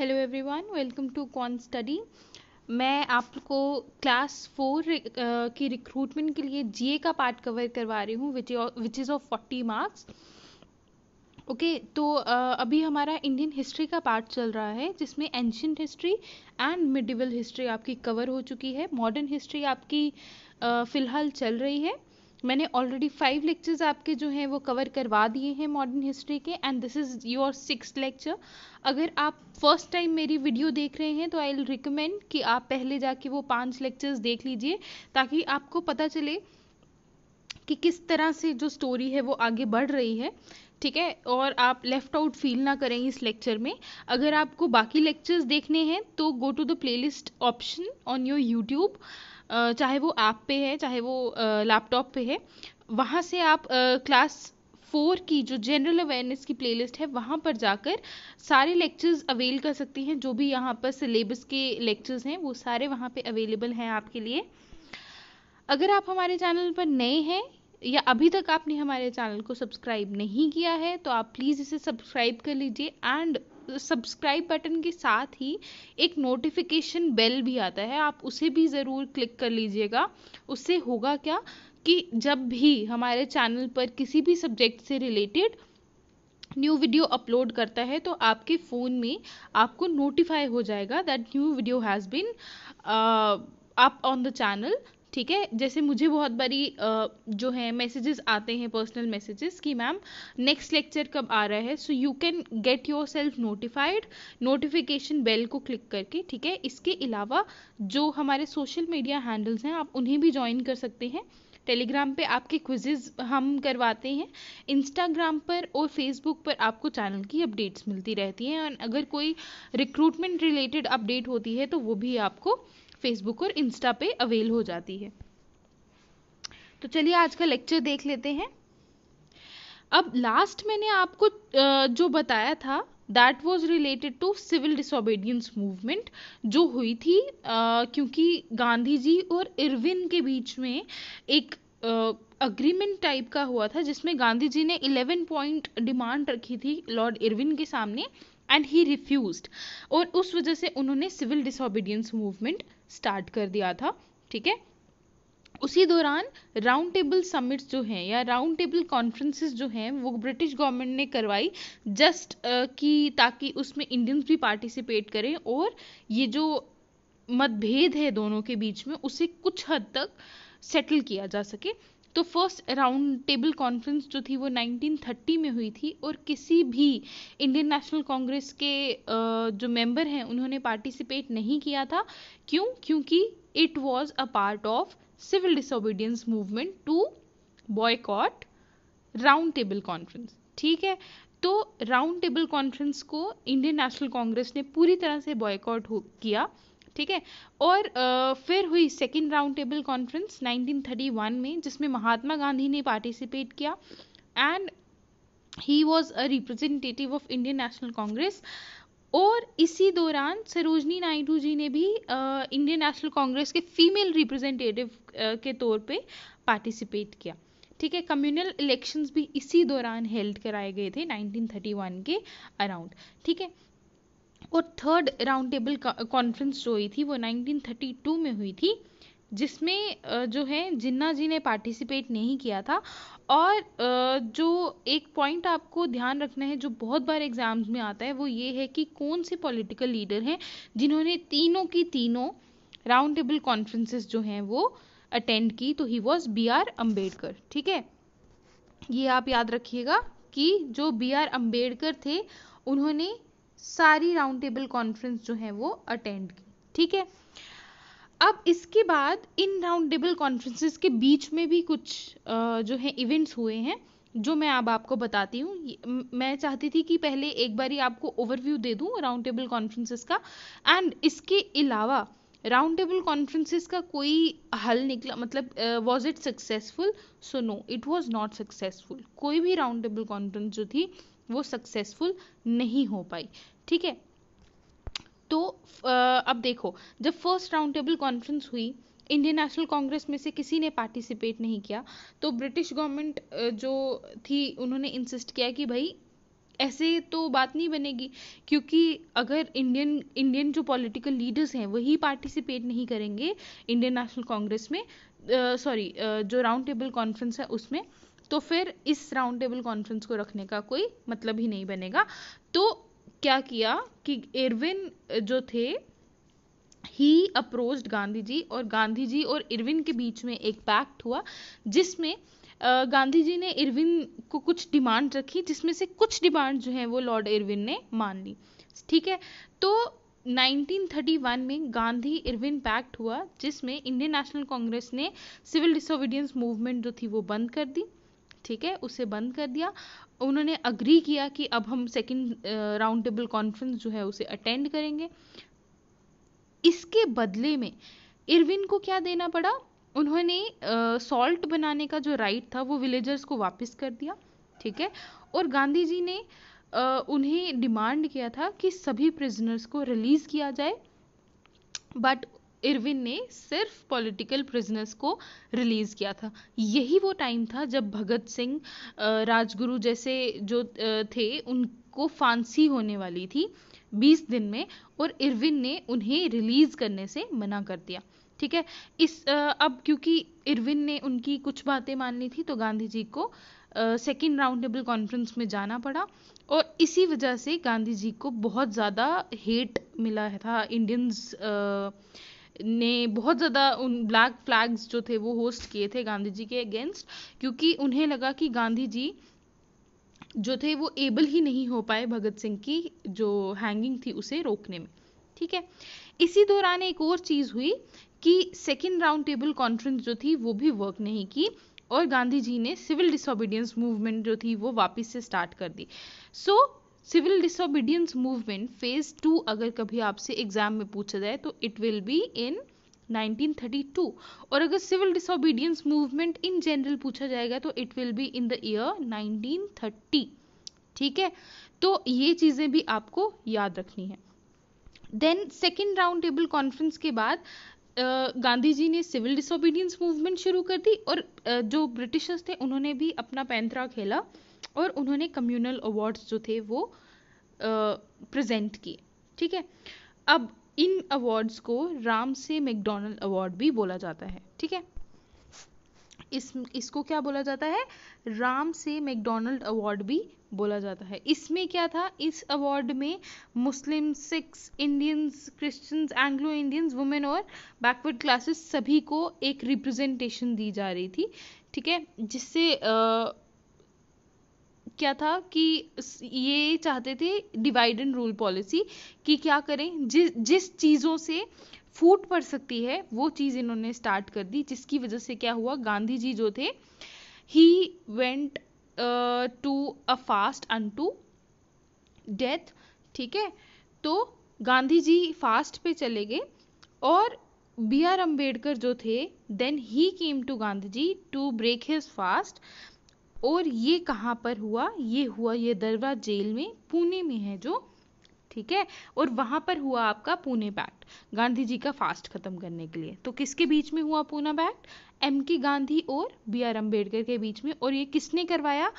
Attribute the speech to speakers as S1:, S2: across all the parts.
S1: hello everyone welcome to con study मैं आपको class four uh, की रिक्रूटमेंट के लिए जीए का पार्ट कवर करवा रही हूँ which is of forty marks okay तो uh, अभी हमारा इंडियन हिस्ट्री का पार्ट चल रहा है जिसमें ancient history and medieval history आपकी कवर हो चुकी है मॉडर्न हिस्ट्री आपकी uh, फ़िलहाल चल रही है मैंने ऑलरेडी फाइव लेक्चर्स आपके जो हैं वो कवर करवा दिए हैं मॉडर्न हिस्ट्री के and this is your six lecture अगर आप फर्स्ट टाइम मेरी वीडियो देख रहे हैं तो आई विल रिकमेंड कि आप पहले जाके वो पांच लेक्चर्स देख लीजिए ताकि आपको पता चले कि किस तरह से जो स्टोरी है वो आगे बढ़ रही है ठीक है और आप लेफ्ट आउट फील ना करें इस लेक्चर में अगर आपको बाकी लेक्चर्स देखने हैं तो go to the playlist option on your YouTube चाहे वो ऐप पे है चाहे वो लैपटॉप पे है वहाँ से आप क्लास फोर की जो जनरल अवेयरनेस की प्लेलिस्ट है वहाँ पर जाकर सारे लेक्चर्स अवेल कर सकती हैं जो भी यहाँ पर सिलेबस के लेक्चर्स हैं वो सारे वहाँ पे अवेलेबल हैं आपके लिए अगर आप हमारे चैनल पर नए हैं या अभी तक आपने हमारे चैनल को सब्सक्राइब नहीं किया है तो आप प्लीज़ इसे सब्सक्राइब कर लीजिए एंड सब्सक्राइब बटन के साथ ही एक नोटिफिकेशन बेल भी आता है आप उसे भी ज़रूर क्लिक कर लीजिएगा उससे होगा क्या कि जब भी हमारे चैनल पर किसी भी सब्जेक्ट से रिलेटेड न्यू वीडियो अपलोड करता है तो आपके फ़ोन में आपको नोटिफाई हो जाएगा that new video has been up on the channel ठीक है जैसे मुझे बहुत बारी जो है मैसेजेस आते हैं पर्सनल मैसेजेस कि मैम नेक्स्ट लेक्चर कब आ रहा है so you can get yourself notified notification bell को क्लिक करके ठीक है इसके अलावा जो हमारे सोशल मीडिया हैंडल्स हैं आप उन्हें भी ज्वाइन कर सकते हैं टेलीग्राम पे आपके क्विजेज हम करवाते हैं इंस्टाग्राम पर और फेसबुक पर आपको चैनल की अपडेट्स मिलती रहती हैं और अगर कोई रिक्रूटमेंट रिलेटेड अपडेट होती है तो वो भी आपको फेसबुक और इंस्टा पे अवेल हो जाती है तो चलिए आज का लेक्चर देख लेते हैं अब लास्ट मैंने आपको जो बताया था that was related to civil disobedience movement जो हुई थी क्योंकि गांधी जी और इरविन के बीच में एक अग्रीमेंट टाइप का हुआ था जिसमें गांधी जी ने 11 पॉइंट डिमांड रखी थी लॉर्ड इरविन के सामने एंड ही रिफ्यूज और उस वजह से उन्होंने सिविल डिसोबीडियंस मूवमेंट स्टार्ट कर दिया था ठीक है उसी दौरान राउंड टेबल समिट्स जो हैं या राउंड टेबल कॉन्फ्रेंसेस जो हैं वो ब्रिटिश गवर्नमेंट ने करवाई जस्ट कि ताकि उसमें इंडियंस भी पार्टिसिपेट करें और ये जो मतभेद है दोनों के बीच में उसे कुछ हद तक सेटल किया जा सके तो फर्स्ट राउंड टेबल कॉन्फ्रेंस जो थी वो 1930 में हुई थी और किसी भी इंडियन नेशनल कांग्रेस के जो मेंबर हैं उन्होंने पार्टिसिपेट नहीं किया था क्यों क्योंकि it was a part of civil disobedience movement to boycott round table conference ठीक है तो राउंड टेबल कॉन्फ्रेंस को इंडियन नेशनल कांग्रेस ने पूरी तरह से बॉयकॉट किया ठीक है और आ, फिर हुई सेकेंड राउंड टेबल कॉन्फ्रेंस 1931 में जिसमें महात्मा गांधी ने पार्टिसिपेट किया and he was a representative of Indian National Congress और इसी दौरान सरोजनी नायडू जी ने भी इंडियन नेशनल कांग्रेस के फीमेल रिप्रेजेंटेटिव के तौर पे पार्टिसिपेट किया ठीक है कम्युनल इलेक्शंस भी इसी दौरान हेल्ड कराए गए थे 1931 के अराउंड ठीक है और थर्ड राउंड टेबल कॉन्फ्रेंस जो हुई थी वो 1932 में हुई थी जिसमें जो है जिन्ना जी ने पार्टिसिपेट नहीं किया था और जो एक पॉइंट आपको ध्यान रखना है जो बहुत बार एग्जाम्स में आता है वो ये है कि कौन से पॉलिटिकल लीडर हैं जिन्होंने तीनों की तीनों राउंड टेबल कॉन्फ्रेंसेस जो हैं वो अटेंड की तो he was B R Ambedkar ठीक है ये आप याद रखिएगा कि जो बी आर अम्बेडकर थे उन्होंने सारी राउंड टेबल कॉन्फ्रेंस जो है वो अटेंड की ठीक है अब इसके बाद इन राउंड टेबल कॉन्फ्रेंसेस के बीच में भी कुछ जो है इवेंट्स हुए हैं जो मैं अब आपको बताती हूँ मैं चाहती थी कि पहले एक ही आपको ओवरव्यू दे दूँ राउंड टेबल कॉन्फ्रेंसेस का एंड इसके अलावा राउंड टेबल कॉन्फ्रेंसेस का कोई हल निकला मतलब was it successful so no it was not successful कोई भी राउंड टेबल कॉन्फ्रेंस जो थी वो सक्सेसफुल नहीं हो पाई ठीक है तो अब देखो जब फर्स्ट राउंड टेबल कॉन्फ्रेंस हुई इंडियन नेशनल कांग्रेस में से किसी ने पार्टिसिपेट नहीं किया तो ब्रिटिश गवर्नमेंट जो थी उन्होंने इंसिस्ट किया कि भाई ऐसे तो बात नहीं बनेगी क्योंकि अगर इंडियन इंडियन जो पॉलिटिकल लीडर्स हैं वही पार्टिसिपेट नहीं करेंगे इंडियन नेशनल कांग्रेस में सॉरी जो राउंड टेबल कॉन्फ्रेंस है उसमें तो फिर इस राउंड टेबल कॉन्फ्रेंस को रखने का कोई मतलब ही नहीं बनेगा तो क्या किया कि इरविन जो थे ही अप्रोच्ड गांधी जी और गांधी जी और इरविन के बीच में एक पैक्ट हुआ जिसमें गांधी जी ने इरविन को कुछ डिमांड रखी जिसमें से कुछ डिमांड जो है वो लॉर्ड इरविन ने मान ली ठीक है तो 1931 में गांधी इरविन पैक्ट हुआ जिसमें इंडियन नेशनल कांग्रेस ने सिविल डिसोबिडियंस मूवमेंट जो थी वो बंद कर दी ठीक है उसे बंद कर दिया उन्होंने अग्री किया कि अब हम सेकेंड राउंड टेबल कॉन्फ्रेंस जो है उसे अटेंड करेंगे इसके बदले में इरविन को क्या देना पड़ा उन्होंने सॉल्ट बनाने का जो राइट था वो विलेजर्स को वापस कर दिया ठीक है और गांधी जी ने आ, उन्हें डिमांड किया था कि सभी प्रिजनर्स को रिलीज किया जाए बट इरविन ने सिर्फ पॉलिटिकल प्रिजनर्स को रिलीज़ किया था यही वो टाइम था जब भगत सिंह राजगुरु जैसे जो थे उनको फांसी होने वाली थी 20 दिन में और इरविन ने उन्हें रिलीज़ करने से मना कर दिया ठीक है इस अब क्योंकि इरविन ने उनकी कुछ बातें मान ली थी तो गांधी जी को सेकेंड राउंड टेबल कॉन्फ्रेंस में जाना पड़ा और इसी वजह से गांधी जी को बहुत ज़्यादा हेट मिला था इंडियंस ने बहुत ज़्यादा उन ब्लैक फ्लैग्स जो थे वो होस्ट किए थे गांधी जी के अगेंस्ट क्योंकि उन्हें लगा कि गांधी जी जो थे वो एबल ही नहीं हो पाए भगत सिंह की जो हैंगिंग थी उसे रोकने में ठीक है इसी दौरान एक और चीज़ हुई कि सेकेंड राउंड टेबल कॉन्फ्रेंस जो थी वो भी वर्क नहीं की और गांधी जी ने सिविल डिसोबीडियंस मूवमेंट जो थी वो वापस से स्टार्ट कर दी so so, civil disobedience movement phase two अगर कभी आपसे एग्जाम में पूछा जाए तो इट विल बी इन 1932 और अगर civil disobedience movement in general पूछा जाएगा तो it will be in the year 1930 ठीक है तो ये चीज़ें भी आपको याद रखनी है then second round table conference के बाद गांधी जी ने सिविल डिसोबीडियंस मूवमेंट शुरू कर दी और जो ब्रिटिशर्स थे उन्होंने भी अपना पैंतरा खेला और उन्होंने कम्युनल अवार्ड्स जो थे वो प्रेजेंट किए ठीक है अब इन अवार्ड्स को राम से मैकडोनल्ड अवार्ड भी बोला जाता है ठीक है इस इसको क्या बोला जाता है राम से मैकडोनल्ड अवार्ड भी बोला जाता है इसमें क्या था इस अवार्ड में Muslim Sikhs Indians Christians Anglo Indians women और बैकवर्ड क्लासेस सभी को एक रिप्रेजेंटेशन दी जा रही थी ठीक है जिससे आ, क्या था कि ये चाहते थे डिवाइड एंड रूल पॉलिसी कि क्या करें जि, जिस चीज़ों से फूट पड़ सकती है वो चीज़ इन्होंने स्टार्ट कर दी जिसकी वजह से क्या हुआ गांधी जी जो थे he went to a fast unto death ठीक है तो गांधी जी फास्ट पे चले गए और बी आर अम्बेडकर जो थे then he came to Gandhi ji to break his fast और ये कहाँ पर हुआ ये हुआ ये दरवा जेल में पुणे में है जो ठीक है और वहां पर हुआ आपका पुणे पैक्ट गांधी जी का फास्ट खत्म करने के लिए तो किसके बीच में हुआ पूना पैक्ट एम के गांधी और बी आर अम्बेडकर के बीच में और ये किसने करवाया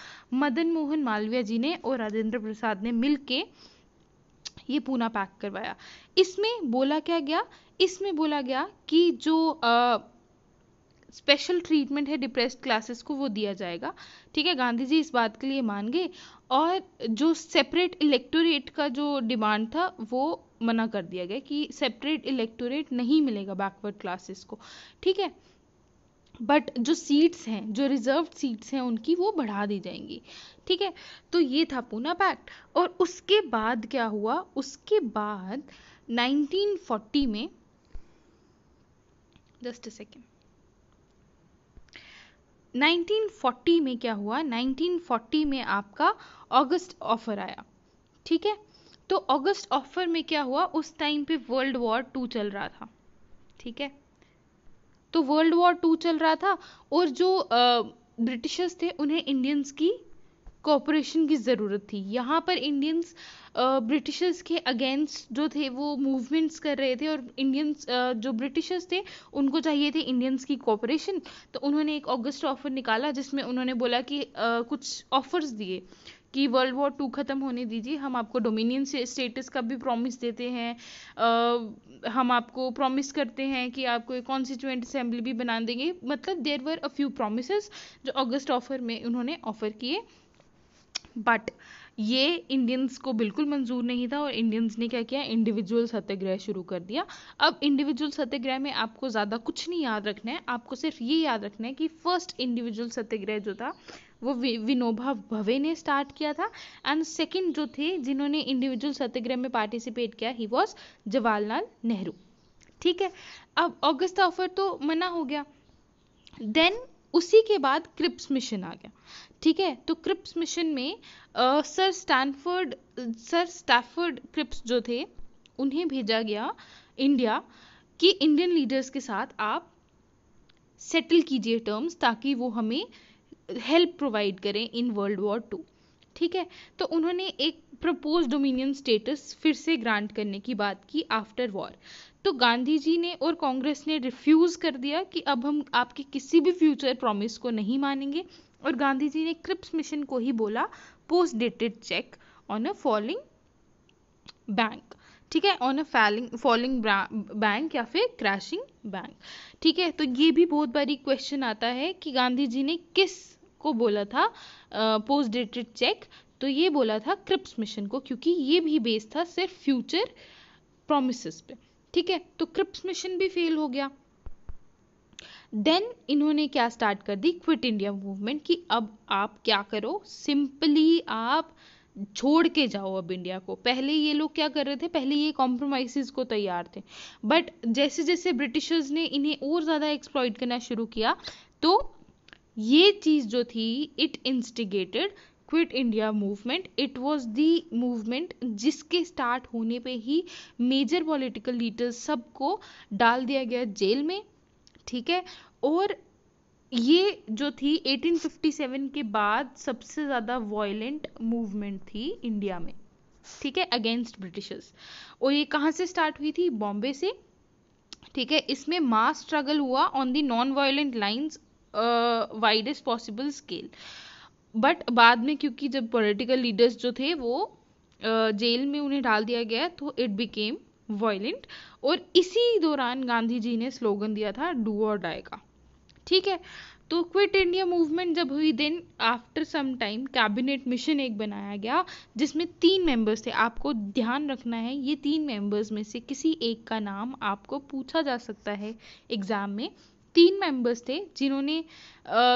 S1: मदन मोहन मालवीय जी ने और राजेंद्र प्रसाद ने मिल के ये पूना पैक्ट करवाया इसमें बोला क्या गया इसमें बोला गया कि जो आ, स्पेशल ट्रीटमेंट है डिप्रेस्ड क्लासेस को वो दिया जाएगा ठीक है गांधी जी इस बात के लिए मान गए और जो सेपरेट इलेक्टोरेट का जो डिमांड था वो मना कर दिया गया कि सेपरेट इलेक्टोरेट नहीं मिलेगा बैकवर्ड क्लासेस को ठीक है बट जो सीट्स हैं जो रिजर्व सीट्स हैं उनकी वो बढ़ा दी जाएंगी ठीक है तो ये था पूना पैक्ट और उसके बाद क्या हुआ उसके बाद 1940 में जस्ट अ सेकेंड 1940 में क्या हुआ 1940 में आपका अगस्त ऑफर आया ठीक है तो अगस्त ऑफर में क्या हुआ उस टाइम पे वर्ल्ड वॉर टू चल रहा था ठीक है तो वर्ल्ड वॉर टू चल रहा था और जो ब्रिटिशर्स थे उन्हें इंडियंस की कोऑपरेशन की ज़रूरत थी यहाँ पर इंडियंस ब्रिटिशर्स के अगेंस्ट जो थे वो मूवमेंट्स कर रहे थे और इंडियंस जो ब्रिटिशर्स थे उनको चाहिए थे इंडियंस की कोऑपरेशन तो उन्होंने एक अगस्त ऑफर निकाला जिसमें उन्होंने बोला कि आ, कुछ ऑफर्स दिए कि वर्ल्ड वॉर टू ख़त्म होने दीजिए हम आपको डोमिनियन से स्टेटस का भी प्रॉमिस देते हैं आ, हम आपको प्रॉमिस करते हैं कि आपको एक कॉन्स्टिट्यूंट असेंबली भी बना देंगे मतलब देर वर अ फ्यू प्रोमिस जो अगस्त ऑफर में उन्होंने ऑफ़र किए बट ये इंडियंस को बिल्कुल मंजूर नहीं था और इंडियंस ने क्या किया इंडिविजुअल सत्याग्रह शुरू कर दिया अब इंडिविजुअल सत्याग्रह में आपको ज़्यादा कुछ नहीं याद रखना है आपको सिर्फ ये याद रखना है कि फर्स्ट इंडिविजुअल सत्याग्रह जो था वो विनोबा भवे ने स्टार्ट किया था एंड सेकेंड जो थे जिन्होंने इंडिविजुअल सत्याग्रह में पार्टिसिपेट किया ही वॉज जवाहरलाल नेहरू ठीक है अब ऑगस्ट ऑफर तो मना हो गया देन उसी के बाद क्रिप्स मिशन आ गया ठीक है तो क्रिप्स मिशन में sir Stanford sir Stafford Cripps जो थे उन्हें भेजा गया इंडिया कि इंडियन लीडर्स के साथ आप सेटल कीजिए टर्म्स ताकि वो हमें हेल्प प्रोवाइड करें इन वर्ल्ड वॉर टू ठीक है तो उन्होंने एक प्रपोज डोमिनियन स्टेटस फिर से ग्रांट करने की बात की आफ्टर वॉर तो गांधी जी ने और कांग्रेस ने रिफ्यूज़ कर दिया कि अब हम आपके किसी भी फ्यूचर प्रॉमिस को नहीं मानेंगे और गांधी जी ने क्रिप्स मिशन को ही बोला post dated cheque on a falling bank ठीक है on a failing falling bank या फिर क्रैशिंग बैंक ठीक है तो ये भी बहुत बारी क्वेश्चन आता है कि गांधी जी ने किस को बोला था पोस्ट डेटेड चेक तो ये बोला था क्रिप्स मिशन को क्योंकि ये भी बेस्ड था सिर्फ फ्यूचर प्रोमिस पे ठीक है तो क्रिप्स मिशन भी फेल हो गया देन इन्होंने क्या स्टार्ट कर दी क्विट इंडिया मूवमेंट कि अब आप क्या करो सिंपली आप छोड़ के जाओ अब इंडिया को पहले ये लोग क्या कर रहे थे पहले ये कॉम्प्रोमाइज को तैयार थे बट जैसे जैसे ब्रिटिशर्स ने इन्हें और ज़्यादा एक्सप्लॉइट करना शुरू किया तो ये चीज़ जो थी it instigated Quit India movement it was the movement जिसके स्टार्ट होने पे ही मेजर पॉलिटिकल लीडर्स सबको डाल दिया गया जेल में ठीक है और ये जो थी 1857 के बाद सबसे ज़्यादा वॉयलेंट मूवमेंट थी इंडिया में ठीक है अगेंस्ट ब्रिटिशर्स और ये कहाँ से स्टार्ट हुई थी बॉम्बे से ठीक है इसमें मास स्ट्रगल हुआ on the non violent lines widest possible scale but बाद में क्योंकि जब पॉलिटिकल लीडर्स जो थे वो uh, जेल में उन्हें डाल दिया गया तो इट बिकेम वॉयलेंट और इसी दौरान गांधी जी ने स्लोगन दिया था डू और डाई का ठीक है तो क्विट इंडिया मूवमेंट जब हुई then after some time cabinet mission एक बनाया गया जिसमें तीन मेंबर्स थे आपको ध्यान रखना है ये तीन मेंबर्स में से किसी एक का नाम आपको पूछा जा सकता है एग्ज़ाम में तीन मेंबर्स थे जिन्होंने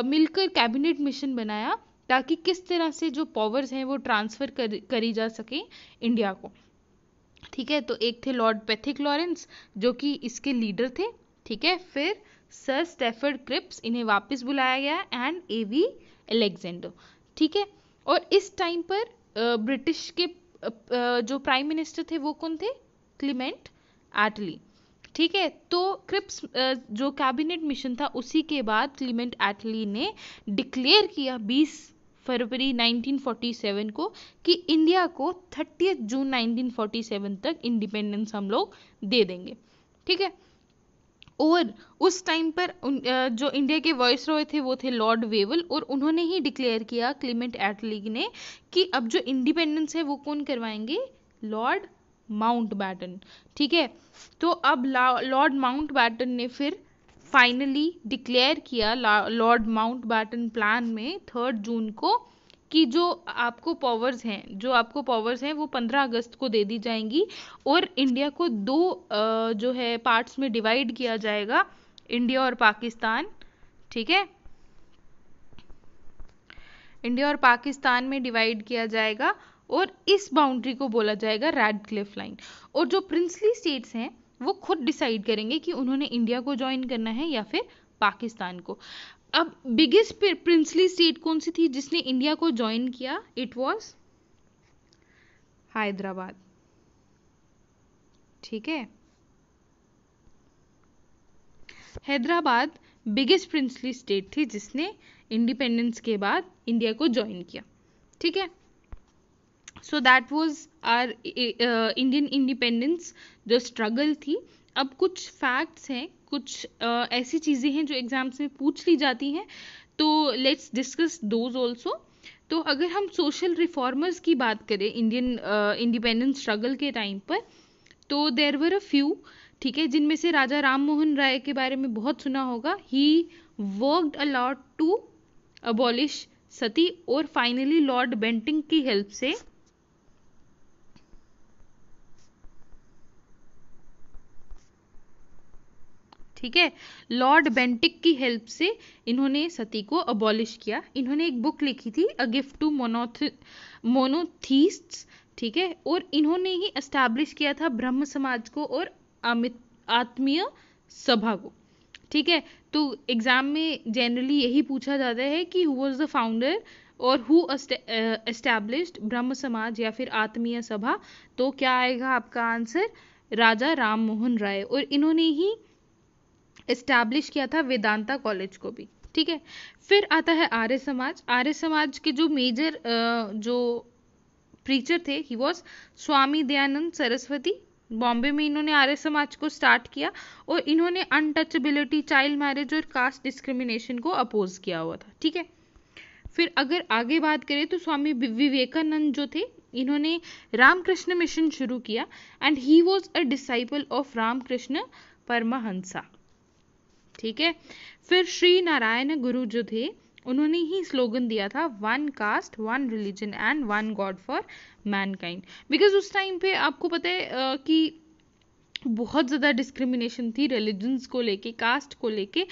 S1: मिलकर कैबिनेट मिशन बनाया ताकि किस तरह से जो पावर्स हैं वो ट्रांसफ़र कर करी जा सके इंडिया को ठीक है तो एक थे लॉर्ड पैथिक लॉरेंस जो कि इसके लीडर थे ठीक है फिर सर स्टेफर्ड क्रिप्स इन्हें वापस बुलाया गया एंड ए वी एलेक्जेंडर ठीक है और इस टाइम पर ब्रिटिश के जो प्राइम मिनिस्टर थे वो कौन थे क्लीमेंट एटली ठीक है तो क्रिप्स जो कैबिनेट मिशन था उसी के बाद क्लीमेंट एटली ने डिक्लेयर किया 20 फरवरी 1947 को कि इंडिया को 30 जून 1947 तक इंडिपेंडेंस हम लोग दे देंगे ठीक है और उस टाइम पर जो इंडिया के वॉइस रॉय थे वो थे लॉर्ड वेवल और उन्होंने ही डिक्लेयर किया क्लिमेंट एटलीग ने कि अब जो इंडिपेंडेंस है वो कौन करवाएंगे लॉर्ड माउंट बैटन ठीक है तो अब लॉर्ड माउंट बैटन ने फिर फाइनली डिक्लेयर किया लॉर्ड माउंट बैटन प्लान में थर्ड जून को कि जो आपको पावर्स हैं जो आपको पावर्स हैं वो पंद्रह अगस्त को दे दी जाएंगी और इंडिया को दो जो है पार्ट्स में डिवाइड किया जाएगा इंडिया और पाकिस्तान ठीक है इंडिया और पाकिस्तान में डिवाइड किया जाएगा और इस बाउंड्री को बोला जाएगा रेड क्लिफ लाइन और जो प्रिंसली स्टेट्स हैं वो खुद डिसाइड करेंगे कि उन्होंने इंडिया को ज्वाइन करना है या फिर पाकिस्तान को अब बिगेस्ट प्रिंसली स्टेट कौन सी थी जिसने इंडिया को ज्वाइन किया इट वॉज हैदराबाद ठीक है हैदराबाद बिगेस्ट प्रिंसली स्टेट थी जिसने इंडिपेंडेंस के बाद इंडिया को ज्वाइन किया ठीक है so that was our Indian independence जो स्ट्रगल थी अब कुछ फैक्ट्स हैं कुछ uh, ऐसी चीज़ें हैं जो एग्जाम्स में पूछ ली जाती हैं तो लेट्स डिस्कस दोज ऑल्सो तो अगर हम सोशल रिफॉर्मर्स की बात करें इंडियन इंडिपेंडेंस स्ट्रगल के टाइम पर तो देर वर अ फ्यू ठीक है जिनमें से राजा राम मोहन राय के बारे में बहुत सुना होगा ही worked a lot to abolish sati और फाइनली लॉर्ड बेंटिंग की हेल्प से ठीक है लॉर्ड बेंटिक की हेल्प से इन्होंने सती को अबॉलिश किया इन्होंने एक बुक लिखी थी अ गिफ्ट टू मोनोथ मोनोथीस्ट ठीक है और इन्होंने ही एस्टैब्लिश किया था ब्रह्म समाज को और आत्मीय सभा को ठीक है तो एग्जाम में जनरली यही पूछा जाता है कि हु वॉज द फाउंडर और हु एस्टैब्लिश्ड ब्रह्म समाज या फिर आत्मीय सभा तो क्या आएगा आपका आंसर राजा राम मोहन राय और इन्होंने ही इस्टेब्लिश किया था वेदांता कॉलेज को भी ठीक है फिर आता है आर्य समाज आर्य समाज के जो मेजर जो प्रीचर थे ही वॉज स्वामी दयानंद सरस्वती बॉम्बे में इन्होंने आर्य समाज को स्टार्ट किया और इन्होंने अनटचबिलिटी चाइल्ड मैरिज और कास्ट डिस्क्रिमिनेशन को अपोज किया हुआ था ठीक है फिर अगर आगे बात करें तो स्वामी विवेकानंद जो थे इन्होंने रामकृष्ण मिशन शुरू किया and he was a disciple of Ramakrishna Paramahamsa ठीक है फिर श्री नारायण गुरु जो थे उन्होंने ही स्लोगन दिया था one caste one religion and one god for mankind because उस टाइम पे आपको पता है कि बहुत ज़्यादा डिस्क्रिमिनेशन थी रिलीजन्स को लेके कास्ट को लेके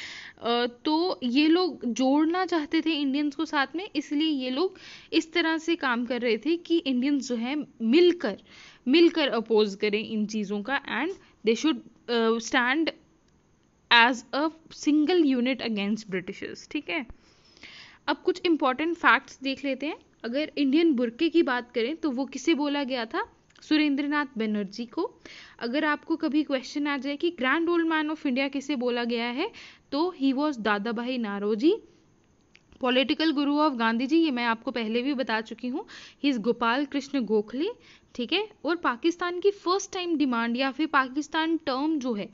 S1: तो ये लोग जोड़ना चाहते थे इंडियंस को साथ में इसलिए ये लोग इस तरह से काम कर रहे थे कि इंडियंस जो है मिलकर मिलकर अपोज करें इन चीज़ों का and they should stand as a single unit against Britishers ठीक है अब कुछ इंपॉर्टेंट फैक्ट्स देख लेते हैं अगर इंडियन बुरके की बात करें तो वो किसे बोला गया था सुरेंद्रनाथ बनर्जी को अगर आपको कभी क्वेश्चन आ जाए कि grand old man of India किसे बोला गया है तो he was Dadabhai Naoroji political guru of Gandhi ji ये मैं आपको पहले भी बता चुकी हूँ ही इज़ गोपाल कृष्ण गोखले ठीक है और पाकिस्तान की फर्स्ट टाइम डिमांड या फिर पाकिस्तान टर्म जो है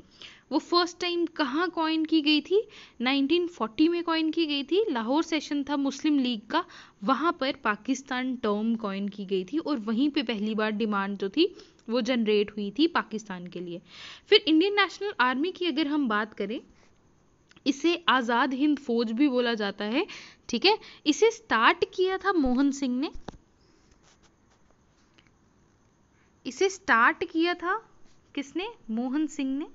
S1: वो फर्स्ट टाइम कहाँ कॉइन की गई थी 1940 में कॉइन की गई थी लाहौर सेशन था मुस्लिम लीग का वहाँ पर पाकिस्तान टर्म कॉइन की गई थी और वहीं पे पहली बार डिमांड जो थी वो जनरेट हुई थी पाकिस्तान के लिए फिर इंडियन नेशनल आर्मी की अगर हम बात करें इसे आज़ाद हिंद फौज भी बोला जाता है ठीक है इसे स्टार्ट किया था मोहन सिंह ने इसे स्टार्ट किया था किसने मोहन सिंह ने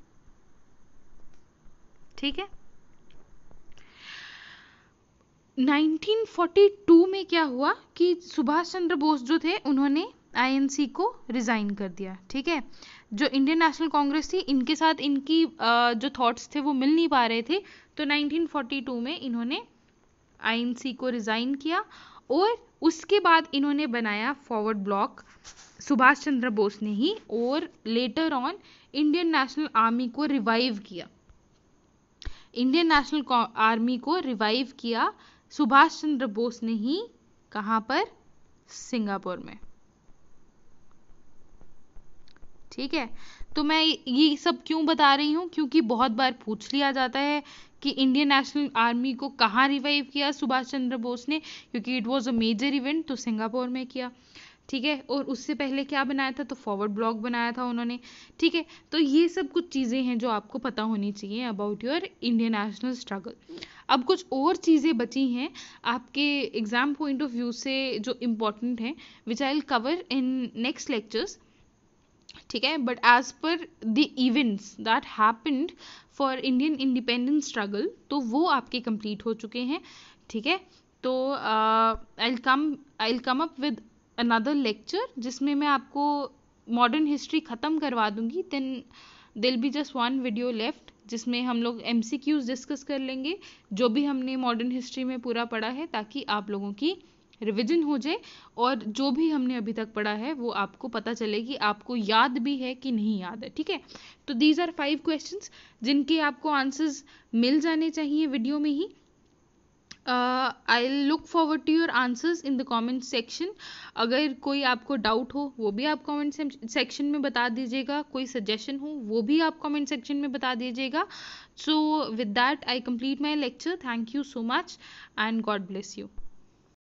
S1: ठीक है 1942 में क्या हुआ कि सुभाष चंद्र बोस जो थे उन्होंने आईएनसी को रिजाइन कर दिया ठीक है जो इंडियन नेशनल कांग्रेस थी इनके साथ इनकी जो थॉट्स थे वो मिल नहीं पा रहे थे तो 1942 में इन्होंने आईएनसी को रिजाइन किया और उसके बाद इन्होंने बनाया फॉरवर्ड ब्लॉक सुभाष चंद्र बोस ने ही और later on Indian National Army को रिवाइव किया इंडियन नेशनल आर्मी को रिवाइव किया सुभाष चंद्र बोस ने ही कहां पर सिंगापुर में ठीक है तो मैं ये सब क्यों बता रही हूँ क्योंकि बहुत बार पूछ लिया जाता है कि इंडियन नेशनल आर्मी को कहाँ रिवाइव किया सुभाष चंद्र बोस ने क्योंकि it was a major event तो सिंगापुर में किया ठीक है और उससे पहले क्या बनाया था तो फॉरवर्ड ब्लॉक बनाया था उन्होंने ठीक है तो ये सब कुछ चीज़ें हैं जो आपको पता होनी चाहिए about your Indian national struggle अब कुछ और चीज़ें बची हैं आपके एग्ज़ाम पॉइंट ऑफ व्यू से जो इम्पोर्टेंट हैं which I will cover in next lectures ठीक है but as per the events that happened for Indian independence struggle तो वो आपके कंप्लीट हो चुके हैं ठीक है तो I come I come up with another lecture जिसमें मैं आपको मॉडर्न हिस्ट्री ख़त्म करवा दूंगी then there'll be just one video left जिसमें हम लोग एम डिस्कस कर लेंगे जो भी हमने मॉडर्न हिस्ट्री में पूरा पढ़ा है ताकि आप लोगों की रिविजन हो जाए और जो भी हमने अभी तक पढ़ा है वो आपको पता चले कि आपको याद भी है कि नहीं याद है ठीक है तो दीज आर फाइव क्वेश्चंस जिनके आपको आंसर्स मिल जाने चाहिए वीडियो में ही I look forward to your answers in the comment section अगर कोई आपको डाउट हो वो भी आप कॉमेंट सेक्शन में बता दीजिएगा कोई सजेशन हो वो भी आप कॉमेंट सेक्शन में बता दीजिएगा so with that I complete my lecture thank you so much and God bless you